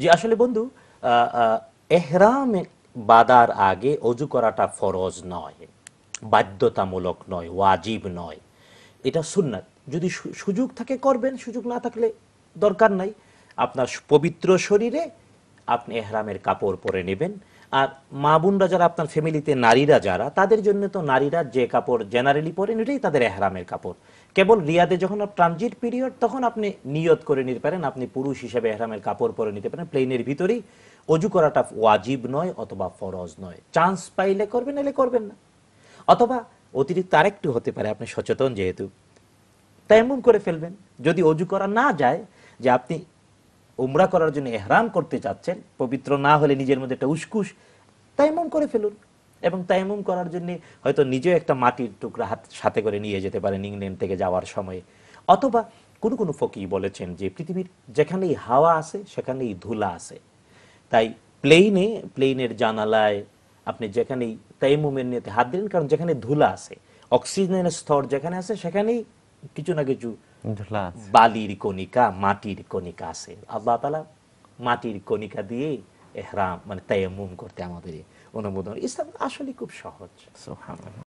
জি আসলে বন্ধু এহরাম বাদার আগে অজু করাটা ফরজ নয় বাধ্যতামূলক নয় ওয়াজিব নয় এটা সুন্নাত যদি সুযোগ থাকে করবেন সুযোগ না থাকলে দরকার নাই আপনার পবিত্র শরীরে আপনি এহরামের কাপড় পরে নেবেন আর মা বোনরা যারা আপনার ফ্যামিলিতে নারীরা যারা তাদের জন্য তো নারীরা যে কাপড় জেনারেলি পরেন এটাই তাদের এহরামের কাপড় কেবল রিয়াদে যখন ট্রানজিট পিরিয়ড তখন আপনি নিয়ত করে নিতে পারেন আপনি পুরুষ হিসেবে এহরামের কাপড় পরে নিতে পারেন প্লেনের ভিতরেই অজু করাটা ওয়াজিব নয় অথবা ফরজ নয় চান্স পাইলে করবেন এলে করবেন না অথবা অতিরিক্ত আরেকটু হতে পারে আপনি সচেতন যেহেতু তাই এমন করে ফেলবেন যদি অজু করা না যায় যে আপনি উমরা করার জন্য এহরাম করতে চাচ্ছেন পবিত্র না হলে নিজের মধ্যে একটা উসকুস তাইমুম করে ফেলুন এবং তাইমুম করার জন্য হয়তো নিজেও একটা মাটির টুকরা হাত সাথে করে নিয়ে যেতে পারেন ইংল্যান্ড থেকে যাওয়ার সময়ে অথবা কোন কোনো ফকি বলেছেন যে পৃথিবীর যেখানেই হাওয়া আছে সেখানেই ধুলা আছে তাই প্লেনে প্লেনের জানালায় আপনি যেখানেই তাইমুমের নিয়ে হাত দিলেন কারণ যেখানে ধুলা আছে অক্সিজেনের স্তর যেখানে আছে সেখানেই কিছু না কিছু বালির কণিকা মাটির কণিকা আছে আল্লাহ তালা মাটির কণিকা দিয়ে এহরাম মানে মুম করতে আমাদের অনুমোদন ইসলাম আসলে খুব সহজ সোহান